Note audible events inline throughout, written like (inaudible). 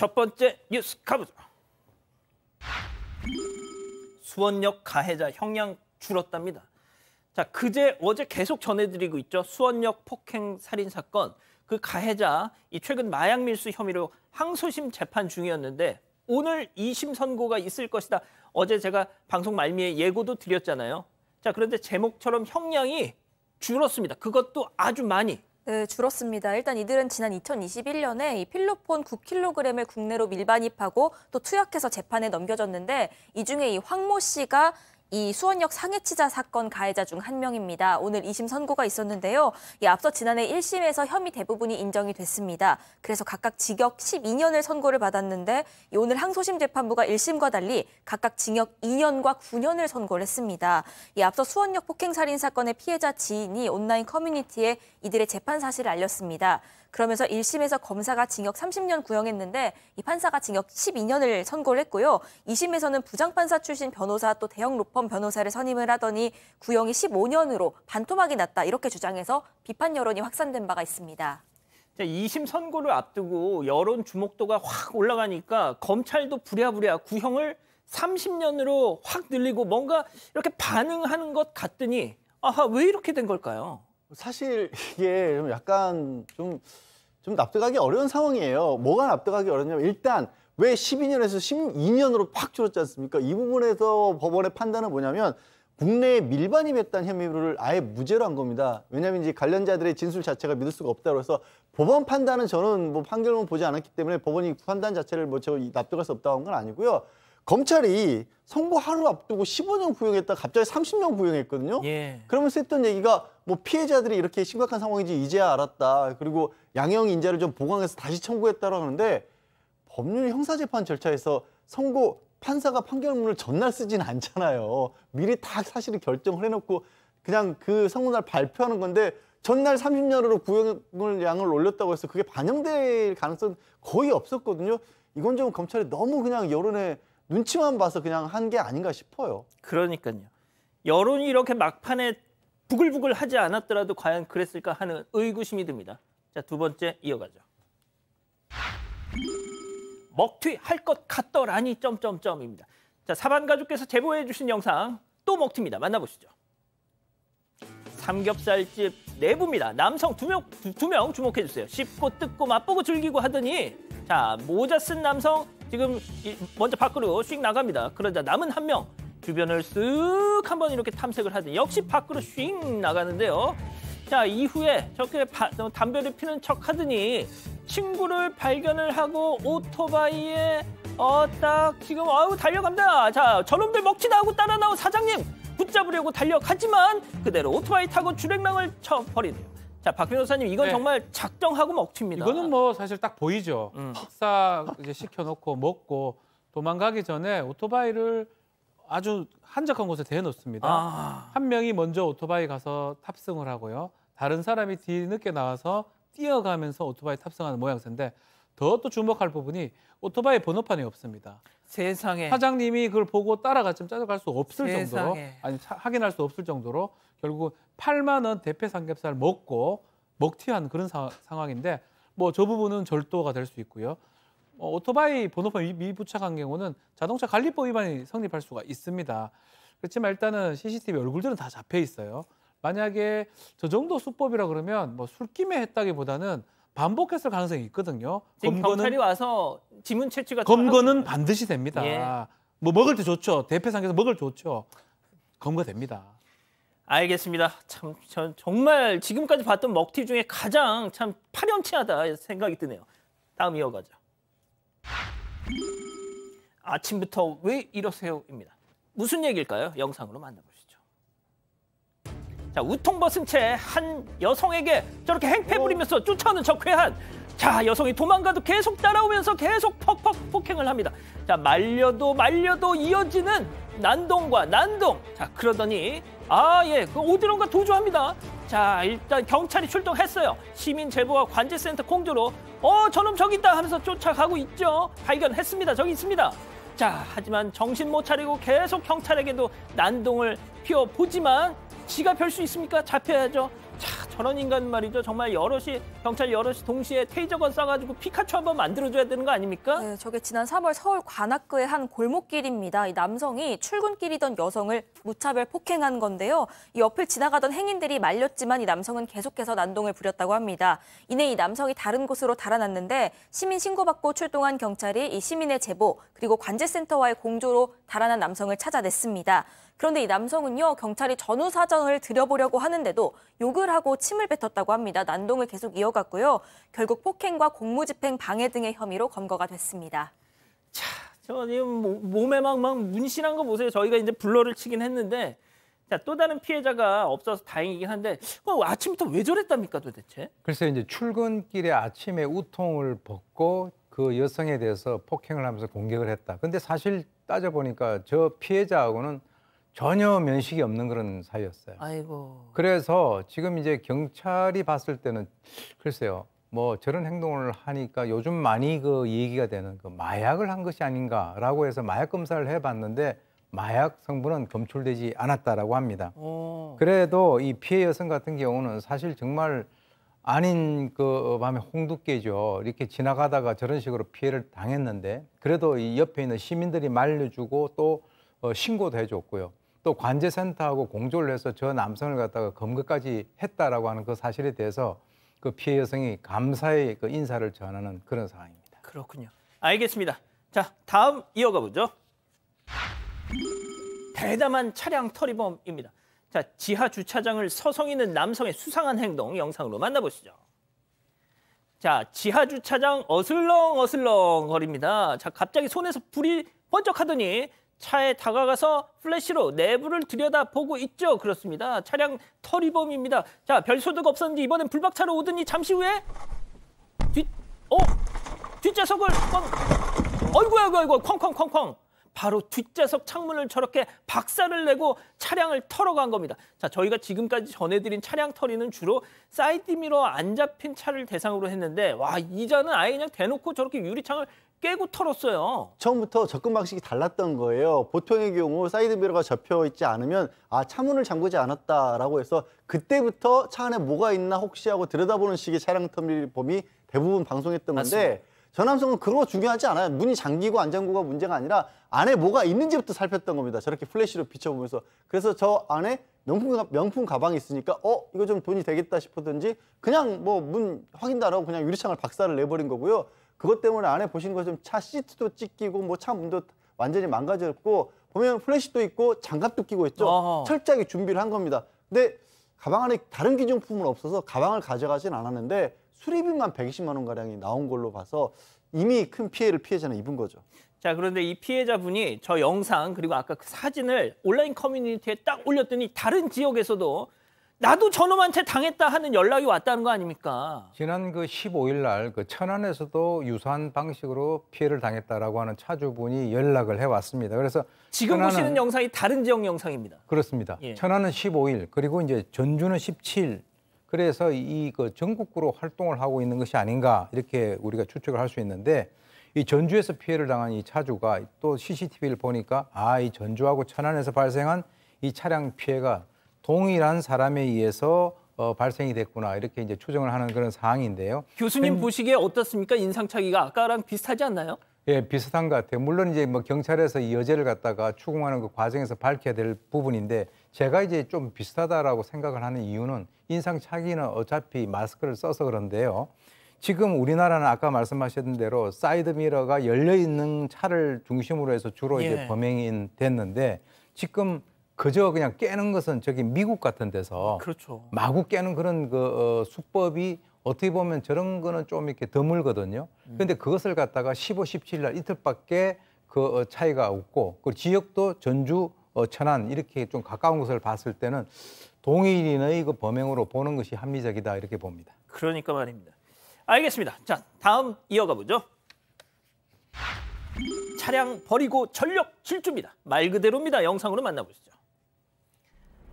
첫 번째 뉴스 가보죠. 수원역 가해자 형량 줄었답니다. 자, 그제 어제 계속 전해드리고 있죠. 수원역 폭행 살인 사건. 그 가해자 이 최근 마약 밀수 혐의로 항소심 재판 중이었는데 오늘 2심 선고가 있을 것이다. 어제 제가 방송 말미에 예고도 드렸잖아요. 자, 그런데 제목처럼 형량이 줄었습니다. 그것도 아주 많이. 네, 줄었습니다. 일단 이들은 지난 2021년에 이 필로폰 9kg을 국내로 밀반입하고 또 투약해서 재판에 넘겨졌는데 이 중에 이 황모 씨가 이 수원역 상해치자 사건 가해자 중 한 명입니다. 오늘 2심 선고가 있었는데요. 이 앞서 지난해 1심에서 혐의 대부분이 인정이 됐습니다. 그래서 각각 징역 12년을 선고를 받았는데 오늘 항소심 재판부가 1심과 달리 각각 징역 2년과 9년을 선고를 했습니다. 이 앞서 수원역 폭행살인 사건의 피해자 지인이 온라인 커뮤니티에 이들의 재판 사실을 알렸습니다. 그러면서 1심에서 검사가 징역 30년 구형했는데 이 판사가 징역 12년을 선고를 했고요. 2심에서는 부장판사 출신 변호사 또 대형 로펌 변호사를 선임을 하더니 구형이 15년으로 반토막이 났다 이렇게 주장해서 비판 여론이 확산된 바가 있습니다. 자, 2심 선고를 앞두고 여론 주목도가 확 올라가니까 검찰도 부랴부랴 구형을 30년으로 확 늘리고 뭔가 이렇게 반응하는 것 같더니 아하 왜 이렇게 된 걸까요? 사실 이게 좀 약간 좀, 좀 납득하기 어려운 상황이에요. 뭐가 납득하기 어렵냐면 일단 왜 12년에서 12년으로 팍 줄었지 않습니까? 이 부분에서 법원의 판단은 뭐냐면 국내에 밀반입했다는 혐의를 아예 무죄로 한 겁니다. 왜냐하면 이제 관련자들의 진술 자체가 믿을 수가 없다 고해서 법원 판단은 저는 뭐 판결문 보지 않았기 때문에 법원이 그 판단 자체를 뭐 저 납득할 수 없다고 한 건 아니고요. 검찰이 선고 하루 앞두고 15년 구형했다 갑자기 30년 구형했거든요. 예. 그러면서 했던 얘기가 뭐 피해자들이 이렇게 심각한 상황인지 이제야 알았다. 그리고 양형 인재를좀 보강해서 다시 청구했다고 하는데 법률 형사재판 절차에서 선고 판사가 판결문을 전날 쓰진 않잖아요. 미리 다 사실을 결정을 해놓고 그냥 그 선고날 발표하는 건데 전날 30년으로 구형을 양을 올렸다고 해서 그게 반영될 가능성은 거의 없었거든요. 이건 좀 검찰이 너무 그냥 여론에 눈치만 봐서 그냥 한 게 아닌가 싶어요. 그러니까요. 여론이 이렇게 막판에 부글부글 하지 않았더라도 과연 그랬을까 하는 의구심이 듭니다. 자, 두 번째 이어가죠. 먹튀 할 것 같더라니 점점점입니다. 자, 사반 가족께서 제보해 주신 영상 또 먹튀입니다. 만나보시죠. 삼겹살집 내부입니다. 남성 두 명 두, 명 주목해 주세요. 씹고 뜯고 맛보고 즐기고 하더니 자, 모자 쓴 남성 지금 이, 먼저 밖으로 씩 나갑니다. 그러자 남은 한명 주변을 쓱 한번 이렇게 탐색을 하더니 역시 밖으로 쉥 나가는데요. 자 이후에 저렇게 담배를 피는 척 하더니 친구를 발견을 하고 오토바이에 어 딱 지금 아우 달려간다. 자 저놈들 먹지도 하고 따라 나온 사장님 붙잡으려고 달려가지만 그대로 오토바이 타고 주행랑을 쳐버리네요. 자, 박 변호사님, 이건 네. 정말 작정하고 먹튀니다 이거는 뭐 사실 딱 보이죠. 음. 식사 이제 시켜놓고 먹고 도망가기 전에 오토바이를 아주 한적한 곳에 대놓습니다. 아. 한 명이 먼저 오토바이 가서 탑승을 하고요. 다른 사람이 뒤늦게 나와서 뛰어가면서 오토바이 탑승하는 모양새인데 더 또 주목할 부분이 오토바이 번호판이 없습니다. 세상에 사장님이 그걸 보고 따라갔지만 따라갈 수 없을 세상에. 정도로 아니 차, 확인할 수 없을 정도로 결국 은 8만 원 대패 삼겹살 먹고 먹튀한 그런 사, 상황인데 뭐 저 부분은 절도가 될 수 있고요. 어, 오토바이 번호판 미부착한 경우는 자동차 관리법 위반이 성립할 수가 있습니다. 그렇지만 일단은 CCTV 얼굴들은 다 잡혀 있어요. 만약에 저 정도 수법이라 그러면 뭐 술김에 했다기보다는 반복했을 가능성이 있거든요. 지금 검거는, 경찰이 와서 지문 채취가 검거는 반드시 됩니다. 예. 뭐 먹을 때 좋죠. 대패상에서 먹을 좋죠. 검거됩니다. 알겠습니다. 참, 전 정말 지금까지 봤던 먹튀 중에 가장 참 파렴치하다 생각이 드네요. 다음 이어가죠. 아침부터 왜 이러세요?입니다. 무슨 얘기일까요? 영상으로 만나보시죠. 자, 우통 벗은 채 한 여성에게 저렇게 행패 부리면서 어. 쫓아오는 저 괴한 자, 여성이 도망가도 계속 따라오면서 계속 퍽퍽 폭행을 합니다. 자, 말려도 말려도 이어지는 난동과 난동. 자, 그러더니 아, 예, 그오드론가 도주합니다. 자, 일단 경찰이 출동했어요. 시민 제보와 관제센터 공조로 어, 저놈 저기 있다 하면서 쫓아가고 있죠. 발견했습니다. 저기 있습니다. 자, 하지만 정신 못 차리고 계속 경찰에게도 난동을 피워보지만 지가 별 수 있습니까? 잡혀야죠. 저런 인간 말이죠. 정말 여럿이 경찰 여럿이 동시에 테이저건 쏴가지고 피카츄 한번 만들어줘야 되는 거 아닙니까? 네, 저게 지난 3월 서울 관악구의 한 골목길입니다. 이 남성이 출근길이던 여성을 무차별 폭행한 건데요. 이 옆을 지나가던 행인들이 말렸지만 이 남성은 계속해서 난동을 부렸다고 합니다. 이내 이 남성이 다른 곳으로 달아났는데 시민 신고받고 출동한 경찰이 이 시민의 제보 그리고 관제센터와의 공조로 달아난 남성을 찾아냈습니다. 그런데 이 남성은요 경찰이 전후 사정을 들여보려고 하는데도 욕을 하고 침을 뱉었다고 합니다. 난동을 계속 이어갔고요. 결국 폭행과 공무집행 방해 등의 혐의로 검거가 됐습니다. 자, 저 지금 몸에 막 막 문신한 거 보세요. 저희가 이제 블러를 치긴 했는데 자, 또 다른 피해자가 없어서 다행이긴 한데 어, 아침부터 왜 저랬답니까 도대체? 글쎄 이제 출근길에 아침에 우통을 벗고 그 여성에 대해서 폭행을 하면서 공격을 했다. 근데 사실 따져보니까 저 피해자하고는 전혀 면식이 없는 그런 사이였어요. 아이고. 그래서 지금 이제 경찰이 봤을 때는 글쎄요. 뭐 저런 행동을 하니까 요즘 많이 그 얘기가 되는 그 마약을 한 것이 아닌가라고 해서 마약 검사를 해봤는데 마약 성분은 검출되지 않았다라고 합니다. 오. 그래도 이 피해 여성 같은 경우는 사실 정말 아닌 그 밤에 홍두깨죠. 이렇게 지나가다가 저런 식으로 피해를 당했는데 그래도 이 옆에 있는 시민들이 말려주고 또 어, 신고도 해줬고요. 또 관제센터하고 공조를 해서 저 남성을 갖다가 검거까지 했다라고 하는 그 사실에 대해서 그 피해 여성이 감사의 그 인사를 전하는 그런 상황입니다. 그렇군요. 알겠습니다. 자, 다음 이어가 보죠. 대담한 차량 털이범입니다. 자, 지하 주차장을 서성이는 남성의 수상한 행동 영상으로 만나보시죠. 자, 지하 주차장 어슬렁 어슬렁 거립니다. 자, 갑자기 손에서 불이 번쩍하더니 차에 다가가서 플래시로 내부를 들여다보고 있죠. 그렇습니다. 차량 터리범입니다. 자, 별 소득 없었는지 이번엔 불박차로 오더니 잠시 후에 뒷, 어? 뒷좌석을 꽝, 어이구, 어이구, 어이구, 쾅쾅쾅쾅. 바로 뒷좌석 창문을 저렇게 박살을 내고 차량을 털어간 겁니다. 자, 저희가 지금까지 전해드린 차량 털이는 주로 사이드미러 안 잡힌 차를 대상으로 했는데 와, 이자는 아예 그냥 대놓고 저렇게 유리창을 깨고 털었어요. 처음부터 접근 방식이 달랐던 거예요. 보통의 경우 사이드 미러가 접혀 있지 않으면 아 차문을 잠그지 않았다라고 해서 그때부터 차 안에 뭐가 있나 혹시 하고 들여다보는 식의 차량 터 탐범이 대부분 방송했던 건데 맞습니다. 전함성은 그거 중요하지 않아요. 문이 잠기고 안 잠그고가 문제가 아니라 안에 뭐가 있는지부터 살폈던 겁니다. 저렇게 플래시로 비춰보면서 그래서 저 안에 명품, 명품 가방이 있으니까 어 이거 좀 돈이 되겠다 싶었든지 그냥 뭐 문 확인도 안 하고 그냥 유리창을 박살을 내버린 거고요. 그것 때문에 안에 보시는 것처럼 차 시트도 찢기고 뭐 차 문도 완전히 망가졌고 보면 플래시도 있고 장갑도 끼고 있죠. 어허. 철저하게 준비를 한 겁니다. 근데 가방 안에 다른 기종품은 없어서 가방을 가져가진 않았는데 수리비만 120만 원 가량이 나온 걸로 봐서 이미 큰 피해를 피해자는 입은 거죠. 자 그런데 이 피해자분이 저 영상 그리고 아까 그 사진을 온라인 커뮤니티에 딱 올렸더니 다른 지역에서도 나도 저놈한테 당했다 하는 연락이 왔다는 거 아닙니까? 지난 그 15일 날그 천안에서도 유사한 방식으로 피해를 당했다라고 하는 차주분이 연락을 해 왔습니다. 그래서 지금 천안은, 보시는 영상이 다른 지역 영상입니다. 그렇습니다. 예. 천안은 15일 그리고 이제 전주는 17. 그래서 이 그 전국구로 활동을 하고 있는 것이 아닌가 이렇게 우리가 추측을 할 수 있는데 이 전주에서 피해를 당한 이 차주가 또 CCTV를 보니까 아이 전주하고 천안에서 발생한 이 차량 피해가 동일한 사람에 의해서 어, 발생이 됐구나 이렇게 이제 추정을 하는 그런 사항인데요. 교수님 현... 음. 보시기에 어떻습니까? 인상착의가 아까랑 비슷하지 않나요? 예, 비슷한 것 같아요. 물론 이제 뭐 경찰에서 여죄를 갖다가 추궁하는 그 과정에서 밝혀야 될 부분인데 제가 이제 좀 비슷하다라고 생각을 하는 이유는 인상착의는 어차피 마스크를 써서 그런데요. 지금 우리나라는 아까 말씀하셨던 대로 사이드 미러가 열려 있는 차를 중심으로 해서 주로 예. 이제 범행이 됐는데 지금 그저 그냥 깨는 것은 저기 미국 같은 데서 그렇죠. 마구 깨는 그런 그 어, 수법이 어떻게 보면 저런 거는 좀 이렇게 드물거든요. 음. 그런데 그것을 갖다가 15, 17일 날 이틀밖에 그 어, 차이가 없고 그 지역도 전주, 어, 천안 이렇게 좀 가까운 곳을 봤을 때는 동일인의 그 범행으로 보는 것이 합리적이다 이렇게 봅니다. 그러니까 말입니다. 알겠습니다. 자, 다음 이어가 보죠. 차량 버리고 전력 질주입니다. 말 그대로입니다. 영상으로 만나보시죠.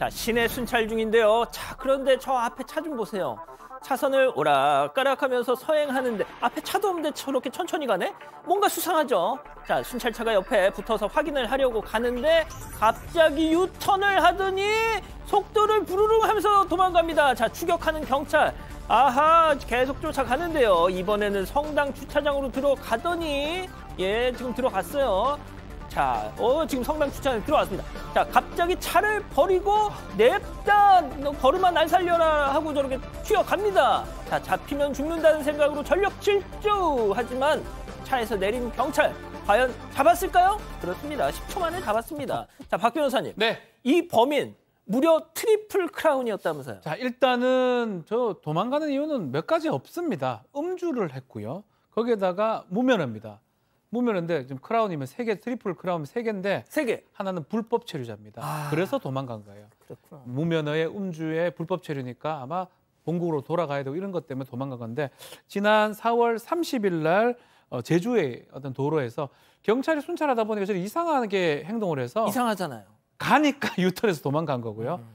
자, 시내 순찰 중인데요. 자, 그런데 저 앞에 차 좀 보세요. 차선을 오락가락하면서 서행하는데 앞에 차도 없는데 저렇게 천천히 가네? 뭔가 수상하죠? 자, 순찰차가 옆에 붙어서 확인을 하려고 가는데 갑자기 유턴을 하더니 속도를 부르릉 하면서 도망갑니다. 자, 추격하는 경찰. 아하, 계속 쫓아가는데요. 이번에는 성당 주차장으로 들어가더니 예, 지금 들어갔어요. 자, 어, 지금 성명 추천에 들어왔습니다. 자, 갑자기 차를 버리고 냅다 버음만날 살려라 하고 저렇게 튀어갑니다. 자, 잡히면 죽는다는 생각으로 전력 질주! 하지만 차에서 내린 경찰, 과연 잡았을까요? 그렇습니다. 10초 만에 잡았습니다. 자, 박 변호사님. 네. 이 범인, 무려 트리플 크라운이었다면서요? 자, 일단은 저 도망가는 이유는 몇 가지 없습니다. 음주를 했고요. 거기에다가 무면허입니다. 무면허인데 지금 크라운이면 세개 트리플 크라운 세 개인데 세 개. 하나는 불법 체류자입니다. 아, 그래서 도망간 거예요. 그렇구나. 무면허의 음주의 불법 체류니까 아마 본국으로 돌아가야 되고 이런 것 때문에 도망간 건데 지난 4월 30일 날 어, 제주의 어떤 도로에서 경찰이 순찰하다 보니까 저 이상하게 행동을 해서 이상하잖아요. 가니까 (laughs) 유턴해서 도망간 거고요. 음.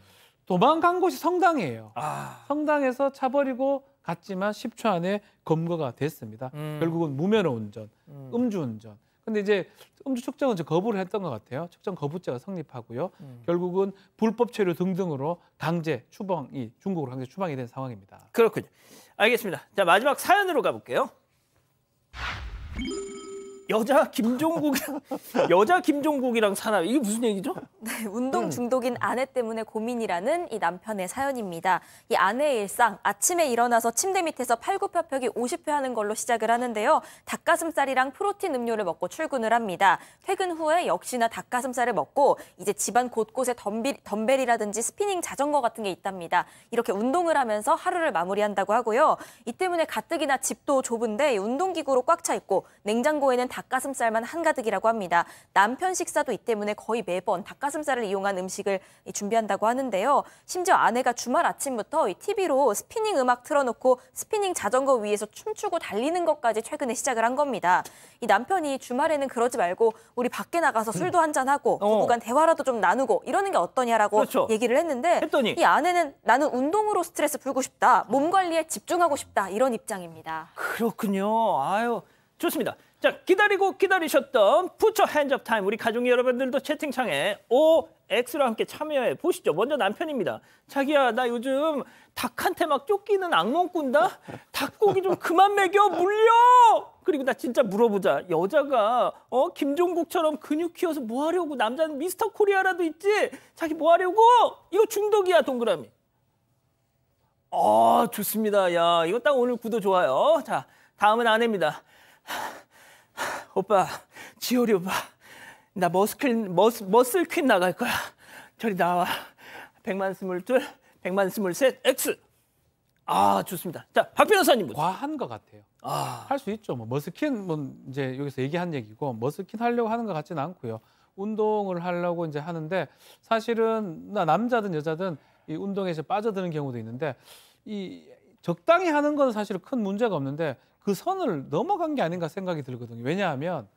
도망간 곳이 성당이에요. 아. 성당에서 차 버리고 갔지만 10초 안에 검거가 됐습니다. 음. 결국은 무면허 운전, 음. 주 운전. 근데 이제 음주 측정은 거부를 했던 것 같아요. 측정 거부죄가 성립하고요. 음. 결국은 불법 체류 등등으로 강제 추방이 중국으로 강제 추방이 된 상황입니다. 그렇군요. 알겠습니다. 자 마지막 사연으로 가볼게요. (laughs) 여자 김종국이랑 여자 김종국이랑 살아 이게 무슨 얘기죠? 네, 운동 중독인 아내 때문에 고민이라는 이 남편의 사연입니다. 이 아내의 일상 아침에 일어나서 침대 밑에서 팔굽혀펴기 50회 하는 걸로 시작을 하는데요. 닭가슴살이랑 프로틴 음료를 먹고 출근을 합니다. 퇴근 후에 역시나 닭가슴살을 먹고 이제 집안 곳곳에 덤비, 덤벨이라든지 스피닝 자전거 같은 게 있답니다. 이렇게 운동을 하면서 하루를 마무리한다고 하고요. 이 때문에 가뜩이나 집도 좁은데 운동기구로 꽉 차 있고 냉장고에는 닭가슴살만 한가득이라고 합니다. 남편 식사도 이 때문에 거의 매번 닭가슴살을 이용한 음식을 준비한다고 하는데요. 심지어 아내가 주말 아침부터 TV로 스피닝 음악 틀어놓고 스피닝 자전거 위에서 춤추고 달리는 것까지 최근에 시작을 한 겁니다. 이 남편이 주말에는 그러지 말고 우리 밖에 나가서 음. 술도 한잔하고 어. 부부간 대화라도 좀 나누고 이러는 게 어떠냐라고 그렇죠. 얘기를 했는데 했더니. 이 아내는 나는 운동으로 스트레스 풀고 싶다. 몸 관리에 집중하고 싶다. 이런 입장입니다. 그렇군요. 아유, 좋습니다. 자, 기다리고 기다리셨던 부처 핸즈업 타임 우리 가족 여러분들도 채팅창에 오 X로 함께 참여해 보시죠. 먼저 남편입니다. 자기야 나 요즘 닭한테 막 쫓기는 악몽 꾼다. 닭고기 좀 그만 먹여 물려. 그리고 나 진짜 물어보자. 여자가 어 김종국처럼 근육 키워서 뭐 하려고 남자는 미스터 코리아라도 있지. 자기 뭐 하려고? 이거 중독이야 동그라미. 아 좋습니다. 야 이거 딱 오늘 구도 좋아요. 자 다음은 아내입니다. (laughs) 오빠, 지효리 오빠, 나 머스클, 머스, 머슬퀸 나갈 거야. 저리 나와. 백만 스물둘, 백만 스물셋, 엑스. 아, 좋습니다. 자, 박 변호사님. 과한 것 같아요. 아. 할 수 있죠. 뭐, 머스킨, 뭐, 이제 여기서 얘기한 얘기고, 머스킨 하려고 하는 것 같지는 않고요. 운동을 하려고 이제 하는데, 사실은, 나 남자든 여자든 이 운동에서 빠져드는 경우도 있는데, 이 적당히 하는 건 사실 큰 문제가 없는데, 그 선을 넘어간 게 아닌가 생각이 들거든요. 왜냐하면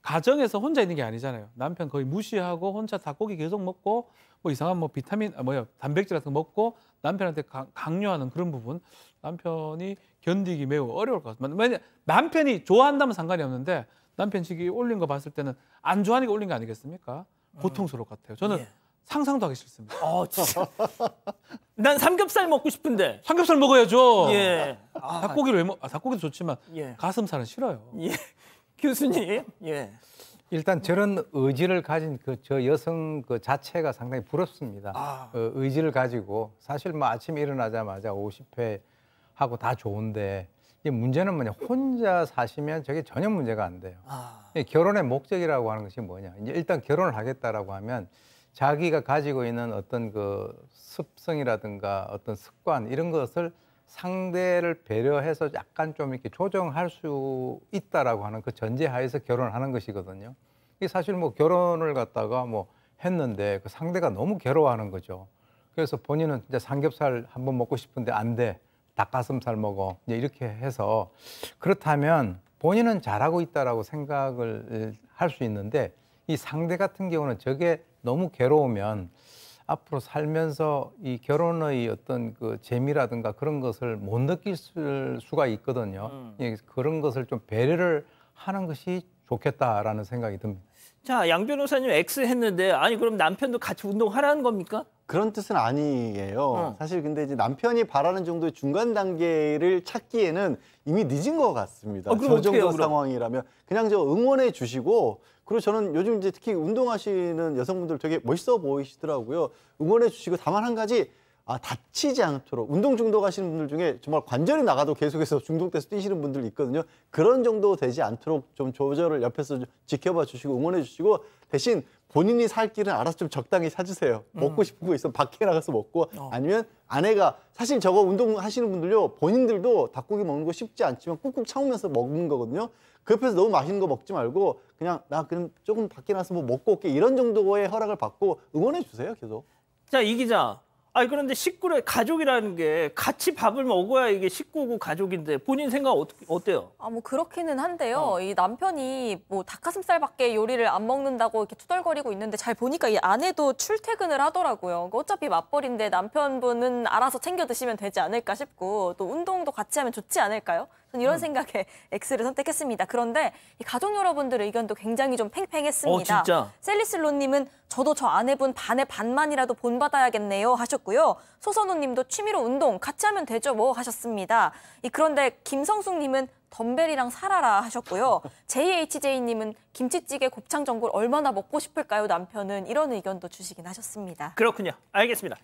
가정에서 혼자 있는 게 아니잖아요. 남편 거의 무시하고 혼자 닭고기 계속 먹고 뭐 이상한 뭐 비타민 아, 뭐야 단백질 같은 거 먹고 남편한테 강요하는 그런 부분 남편이 견디기 매우 어려울 것 같습니다. 만약 남편이 좋아한다면 상관이 없는데 남편 측이 올린 거 봤을 때는 안 좋아하니까 올린 거 아니겠습니까? 음. 고통스러울 것 같아요. 저는 예. 상상도 하기 싫습니다. 어, 진짜. 난 삼겹살 먹고 싶은데. 삼겹살 먹어야죠. 예. 아, 닭고기를 왜 먹? 아, 닭고기도 좋지만 예. 가슴살은 싫어요. 예. (laughs) 교수님. 예. 일단 저런 의지를 가진 그 저 여성 그 자체가 상당히 부럽습니다. 아. 어, 의지를 가지고 사실 뭐 아침에 일어나자마자 50회 하고 다 좋은데 이 문제는 뭐냐 혼자 사시면 저게 전혀 문제가 안 돼요. 아. 예, 결혼의 목적이라고 하는 것이 뭐냐 이제 일단 결혼을 하겠다라고 하면 자기가 가지고 있는 어떤 그 습성이라든가 어떤 습관 이런 것을 상대를 배려해서 약간 좀 이렇게 조정할 수 있다라고 하는 그 전제하에서 결혼을 하는 것이거든요. 이 사실 뭐 결혼을 갖다가 뭐 했는데 그 상대가 너무 괴로워하는 거죠. 그래서 본인은 진짜 삼겹살 한번 먹고 싶은데 안 돼. 닭가슴살 먹어. 이제 이렇게 해서 그렇다면 본인은 잘하고 있다라고 생각을 할 수 있는데 이 상대 같은 경우는 저게 너무 괴로우면 앞으로 살면서 이 결혼의 어떤 그 재미라든가 그런 것을 못 느낄 수가 있거든요. 음. 예, 그런 것을 좀 배려를 하는 것이 좋겠다라는 생각이 듭니다. 자, 양 변호사님 X 했는데 아니 그럼 남편도 같이 운동하라는 겁니까? 그런 뜻은 아니에요. 어. 사실 근데 이제 남편이 바라는 정도의 중간 단계를 찾기에는 이미 늦은 것 같습니다. 어, 저 정도 해요, 상황이라면 그냥 저 응원해 주시고 그리고 저는 요즘 이제 특히 운동하시는 여성분들 되게 멋있어 보이시더라고요. 응원해 주시고 다만 한 가지 아, 다치지 않도록 운동 중독하시는 분들 중에 정말 관절이 나가도 계속해서 중독돼서 뛰시는 분들 있거든요. 그런 정도 되지 않도록 좀 조절을 옆에서 지켜봐 주시고 응원해 주시고 대신 본인이 살 길은 알아서 좀 적당히 사주세요. 먹고 음. 싶은 거 있으면 밖에 나가서 먹고 어. 아니면 아내가 사실 저거 운동하시는 분들요 본인들도 닭고기 먹는 거 쉽지 않지만 꾹꾹 참으면서 먹는 거거든요. 그 옆에서 너무 맛있는 거 먹지 말고 그냥 나 그럼 조금 밖에 나서 가뭐 먹고 올게 이런 정도의 허락을 받고 응원해 주세요 계속. 자 이 기자 아니 그런데 식구래 가족이라는 게 같이 밥을 먹어야 이게 식구고 가족인데 본인 생각 어떻게 어때요? 아 뭐 그렇기는 한데요. 어. 이 남편이 뭐 닭가슴살밖에 요리를 안 먹는다고 이렇게 투덜거리고 있는데 잘 보니까 이 아내도 출퇴근을 하더라고요. 어차피 맞벌인데 남편분은 알아서 챙겨 드시면 되지 않을까 싶고 또 운동도 같이 하면 좋지 않을까요? 이런 음. 생각에 X를 선택했습니다. 그런데 이 가족 여러분들의 의견도 굉장히 좀 팽팽했습니다. 어, 진짜? 셀리슬로님은 저도 저 아내분 반의 반만이라도 본받아야겠네요 하셨고요. 소선우님도 취미로 운동 같이 하면 되죠 뭐 하셨습니다. 이 그런데 김성숙님은 덤벨이랑 살아라 하셨고요. JHJ님은 (laughs) 김치찌개 곱창 전골 얼마나 먹고 싶을까요 남편은 이런 의견도 주시긴 하셨습니다. 그렇군요. 알겠습니다.